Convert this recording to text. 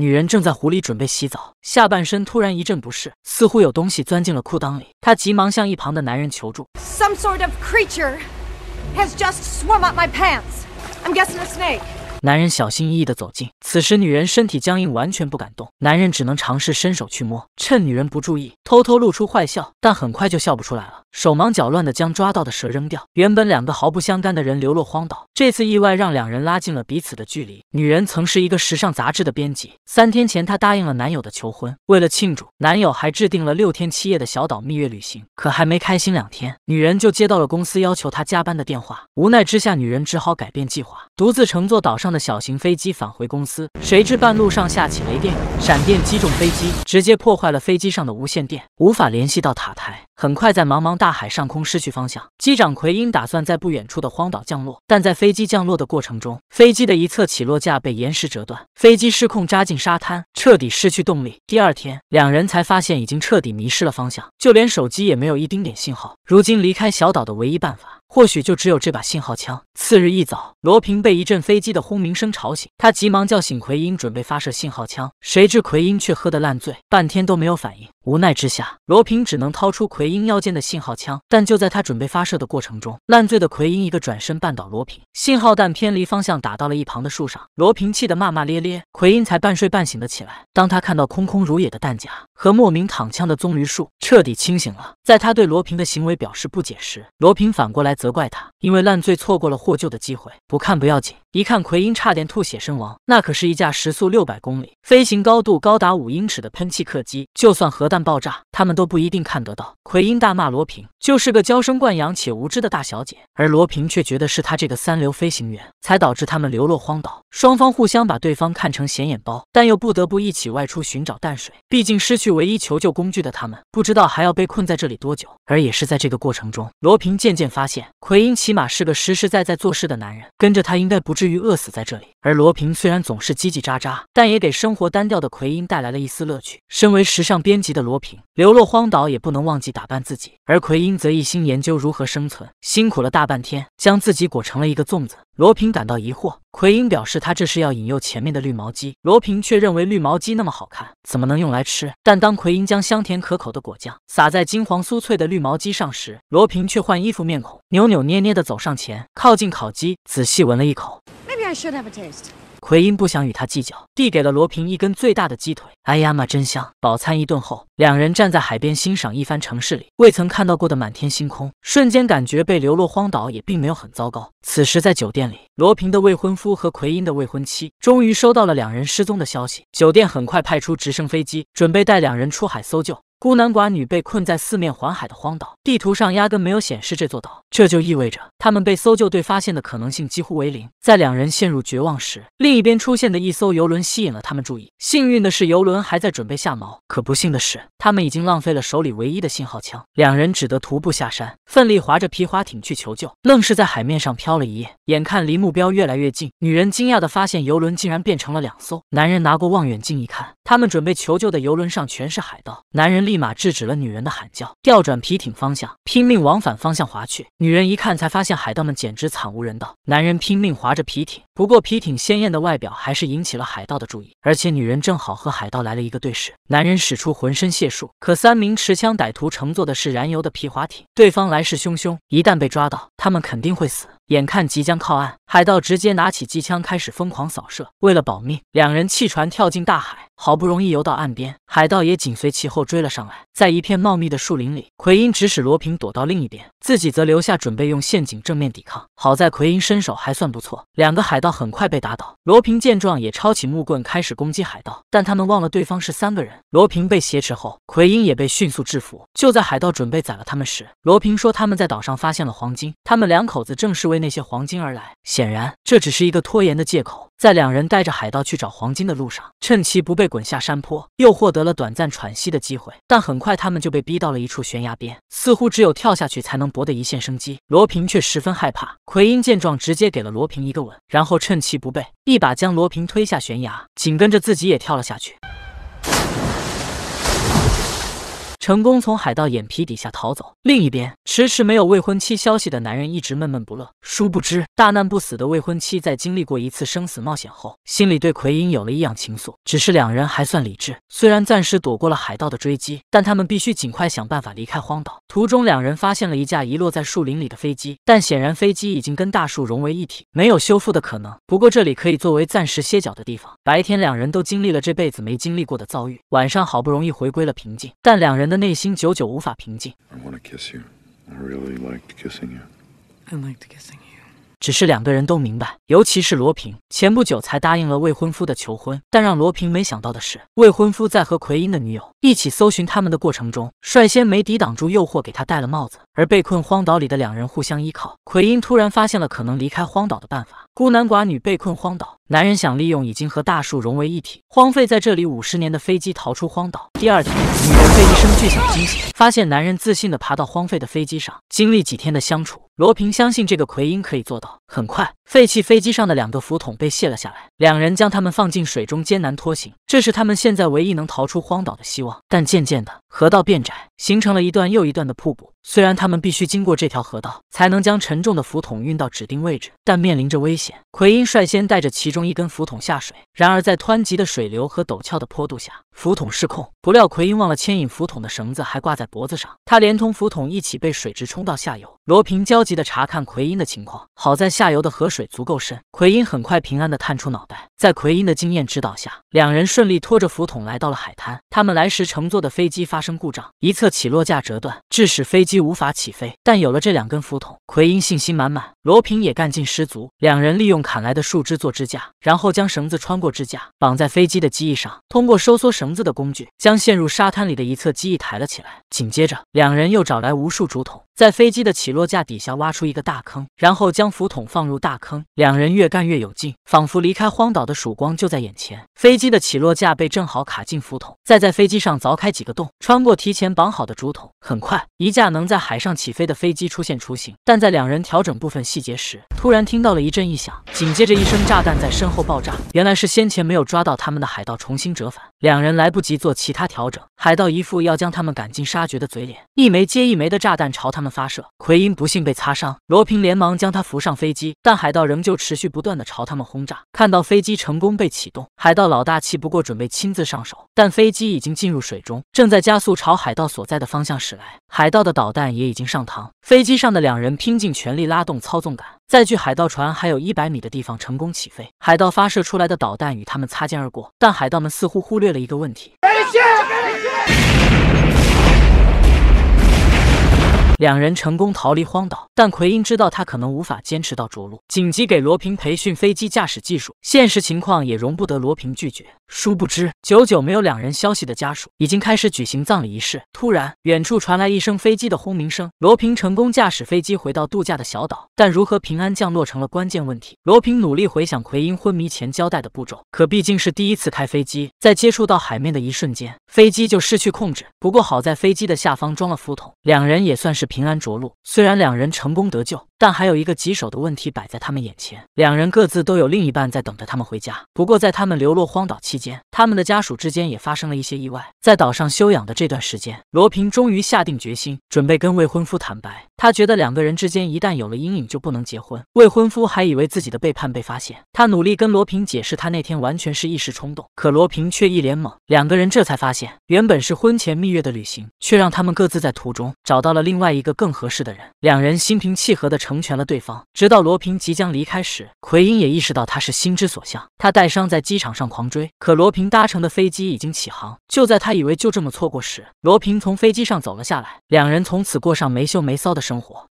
女人正在湖里准备洗澡，下半身突然一阵不适，似乎有东西钻进了裤裆里。她急忙向一旁的男人求助。男人小心翼翼地走近，此时女人身体僵硬，完全不敢动。男人只能尝试伸手去摸，趁女人不注意，偷偷露出坏笑，但很快就笑不出来了。手忙脚乱地将抓到的蛇扔掉。原本两个毫不相干的人流落荒岛，这次意外让两人拉近了彼此的距离。女人曾是一个时尚杂志的编辑，三天前她答应了男友的求婚，为了庆祝，男友还制定了六天七夜的小岛蜜月旅行。可还没开心两天，女人就接到了公司要求她加班的电话。无奈之下，女人只好改变计划，独自乘坐岛上。的小型飞机返回公司，谁知半路上下起雷电，闪电击中飞机，直接破坏了飞机上的无线电，无法联系到塔台。很快，在茫茫大海上空失去方向。机长奎因打算在不远处的荒岛降落，但在飞机降落的过程中，飞机的一侧起落架被岩石折断，飞机失控扎进沙滩，彻底失去动力。第二天，两人才发现已经彻底迷失了方向，就连手机也没有一丁点信号。如今离开小岛的唯一办法，或许就只有这把信号枪。次日一早，罗平被一阵飞机的轰鸣声吵醒，他急忙叫醒奎因，准备发射信号枪，谁知奎因却喝得烂醉，半天都没有反应。无奈之下，罗平只能掏出奎因腰间的信号枪。但就在他准备发射的过程中，烂醉的奎因一个转身绊倒罗平，信号弹偏离方向打到了一旁的树上。罗平气得骂骂咧咧，奎因才半睡半醒的起来。当他看到空空如也的弹夹和莫名躺枪的棕榈树，彻底清醒了。在他对罗平的行为表示不解时，罗平反过来责怪他，因为烂醉错过了获救的机会。不看不要紧，一看奎因差点吐血身亡。那可是一架时速六百公里、飞行高度高达五英尺的喷气客机，就算和但爆炸，他们都不一定看得到。奎因大骂罗平就是个娇生惯养且无知的大小姐，而罗平却觉得是他这个三流飞行员才导致他们流落荒岛。双方互相把对方看成显眼包，但又不得不一起外出寻找淡水。毕竟失去唯一求救工具的他们，不知道还要被困在这里多久。而也是在这个过程中，罗平渐渐发现奎因起码是个实实在在做事的男人，跟着他应该不至于饿死在这里。而罗平虽然总是叽叽喳喳，但也给生活单调的奎因带来了一丝乐趣。身为时尚编辑的。罗平流落荒岛也不能忘记打扮自己，而奎因则一心研究如何生存。辛苦了大半天，将自己裹成了一个粽子。罗平感到疑惑，奎因表示他这是要引诱前面的绿毛鸡。罗平却认为绿毛鸡那么好看，怎么能用来吃？但当奎因将香甜可口的果酱撒在金黄酥脆的绿毛鸡上时，罗平却换衣服面孔，扭扭捏捏地走上前，靠近烤鸡，仔细闻了一口。奎因不想与他计较，递给了罗平一根最大的鸡腿。哎呀妈，真香！饱餐一顿后，两人站在海边欣赏一番城市里未曾看到过的满天星空，瞬间感觉被流落荒岛也并没有很糟糕。此时在酒店里，罗平的未婚夫和奎因的未婚妻终于收到了两人失踪的消息，酒店很快派出直升飞机，准备带两人出海搜救。孤男寡女被困在四面环海的荒岛，地图上压根没有显示这座岛，这就意味着他们被搜救队发现的可能性几乎为零。在两人陷入绝望时，另一边出现的一艘游轮吸引了他们注意。幸运的是，游轮还在准备下锚；可不幸的是，他们已经浪费了手里唯一的信号枪。两人只得徒步下山，奋力划着皮划艇去求救，愣是在海面上漂了一夜。眼看离目标越来越近，女人惊讶地发现游轮竟然变成了两艘。男人拿过望远镜一看。他们准备求救的游轮上全是海盗，男人立马制止了女人的喊叫，调转皮艇方向，拼命往反方向划去。女人一看，才发现海盗们简直惨无人道。男人拼命划着皮艇，不过皮艇鲜艳的外表还是引起了海盗的注意，而且女人正好和海盗来了一个对视。男人使出浑身解数，可三名持枪歹徒乘坐的是燃油的皮划艇，对方来势汹汹，一旦被抓到，他们肯定会死。眼看即将靠岸，海盗直接拿起机枪开始疯狂扫射。为了保命，两人弃船跳进大海。好不容易游到岸边，海盗也紧随其后追了上来。在一片茂密的树林里，奎因指使罗平躲到另一边，自己则留下准备用陷阱正面抵抗。好在奎因身手还算不错，两个海盗很快被打倒。罗平见状也抄起木棍开始攻击海盗，但他们忘了对方是三个人。罗平被挟持后，奎因也被迅速制服。就在海盗准备宰了他们时，罗平说他们在岛上发现了黄金，他们两口子正是为那些黄金而来。显然，这只是一个拖延的借口。在两人带着海盗去找黄金的路上，趁其不备。滚下山坡，又获得了短暂喘息的机会，但很快他们就被逼到了一处悬崖边，似乎只有跳下去才能博得一线生机。罗平却十分害怕，奎因见状，直接给了罗平一个吻，然后趁其不备，一把将罗平推下悬崖，紧跟着自己也跳了下去。成功从海盗眼皮底下逃走。另一边，迟迟没有未婚妻消息的男人一直闷闷不乐。殊不知，大难不死的未婚妻在经历过一次生死冒险后，心里对奎因有了异样情愫。只是两人还算理智，虽然暂时躲过了海盗的追击，但他们必须尽快想办法离开荒岛。途中，两人发现了一架遗落在树林里的飞机，但显然飞机已经跟大树融为一体，没有修复的可能。不过这里可以作为暂时歇脚的地方。白天，两人都经历了这辈子没经历过的遭遇；晚上，好不容易回归了平静，但两人。的内心久久无法平静。只是两个人都明白，尤其是罗平，前不久才答应了未婚夫的求婚。但让罗平没想到的是，未婚夫在和奎因的女友一起搜寻他们的过程中，率先没抵挡住诱惑，给他戴了帽子。而被困荒岛里的两人互相依靠，奎因突然发现了可能离开荒岛的办法。孤男寡女被困荒岛，男人想利用已经和大树融为一体、荒废在这里五十年的飞机逃出荒岛。第二天，女人被一声巨响惊醒，发现男人自信地爬到荒废的飞机上。经历几天的相处。罗平相信这个奎因可以做到。很快，废弃飞机上的两个浮桶被卸了下来，两人将他们放进水中，艰难拖行。这是他们现在唯一能逃出荒岛的希望。但渐渐的，河道变窄，形成了一段又一段的瀑布。虽然他们必须经过这条河道才能将沉重的浮桶运到指定位置，但面临着危险。奎因率先带着其中一根浮桶下水，然而在湍急的水流和陡峭的坡度下，浮桶失控。不料奎因忘了牵引浮桶的绳子还挂在脖子上，他连同浮桶一起被水直冲到下游。罗平焦急地查看奎因的情况，好在。下游的河水足够深，奎因很快平安地探出脑袋。在奎因的经验指导下，两人顺利拖着浮桶来到了海滩。他们来时乘坐的飞机发生故障，一侧起落架折断，致使飞机无法起飞。但有了这两根浮桶，奎因信心满满，罗平也干劲十足。两人利用砍来的树枝做支架，然后将绳子穿过支架，绑在飞机的机翼上。通过收缩绳子的工具，将陷入沙滩里的一侧机翼抬了起来。紧接着，两人又找来无数竹筒，在飞机的起落架底下挖出一个大坑，然后将浮筒。放入大坑，两人越干越有劲，仿佛离开荒岛的曙光就在眼前。飞机的起落架被正好卡进浮筒，再在飞机上凿开几个洞，穿过提前绑好的竹筒，很快一架能在海上起飞的飞机出现雏形。但在两人调整部分细节时，突然听到了一阵异响，紧接着一声炸弹在身后爆炸。原来是先前没有抓到他们的海盗重新折返，两人来不及做其他调整。海盗一副要将他们赶尽杀绝的嘴脸，一枚接一枚的炸弹朝他们发射。奎因不幸被擦伤，罗平连忙将他扶上飞机，但海盗仍旧持续不断的朝他们轰炸。看到飞机成功被启动，海盗老大气不过，准备亲自上手，但飞机已经进入水中，正在加速朝海盗所在的方向驶来。海盗的导弹也已经上膛，飞机上的两人拼尽全力拉动操纵杆。在距海盗船还有一百米的地方成功起飞，海盗发射出来的导弹与他们擦肩而过，但海盗们似乎忽略了一个问题。两人成功逃离荒岛，但奎因知道他可能无法坚持到着陆，紧急给罗平培训飞机驾驶技术。现实情况也容不得罗平拒绝。殊不知，久久没有两人消息的家属已经开始举行葬礼仪式。突然，远处传来一声飞机的轰鸣声，罗平成功驾驶飞机回到度假的小岛，但如何平安降落成了关键问题。罗平努力回想奎因昏迷前交代的步骤，可毕竟是第一次开飞机，在接触到海面的一瞬间，飞机就失去控制。不过好在飞机的下方装了浮筒，两人也算是。平安着陆，虽然两人成功得救。但还有一个棘手的问题摆在他们眼前，两人各自都有另一半在等着他们回家。不过在他们流落荒岛期间，他们的家属之间也发生了一些意外。在岛上休养的这段时间，罗平终于下定决心，准备跟未婚夫坦白。他觉得两个人之间一旦有了阴影，就不能结婚。未婚夫还以为自己的背叛被发现，他努力跟罗平解释，他那天完全是一时冲动。可罗平却一脸懵，两个人这才发现，原本是婚前蜜月的旅行，却让他们各自在途中找到了另外一个更合适的人。两人心平气和的成。成全了对方，直到罗平即将离开时，奎因也意识到他是心之所向。他带伤在机场上狂追，可罗平搭乘的飞机已经起航。就在他以为就这么错过时，罗平从飞机上走了下来，两人从此过上没羞没臊的生活。